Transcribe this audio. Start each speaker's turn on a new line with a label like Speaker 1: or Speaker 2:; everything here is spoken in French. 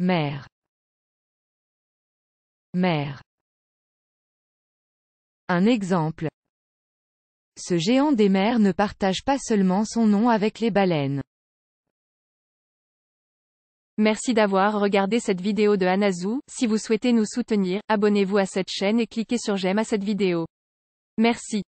Speaker 1: mère mère un exemple ce géant des mers ne partage pas seulement son nom avec les baleines
Speaker 2: Merci d'avoir regardé cette vidéo de Anazou, si vous souhaitez nous soutenir, abonnez-vous à cette chaîne
Speaker 1: et cliquez sur j'aime à cette vidéo. Merci.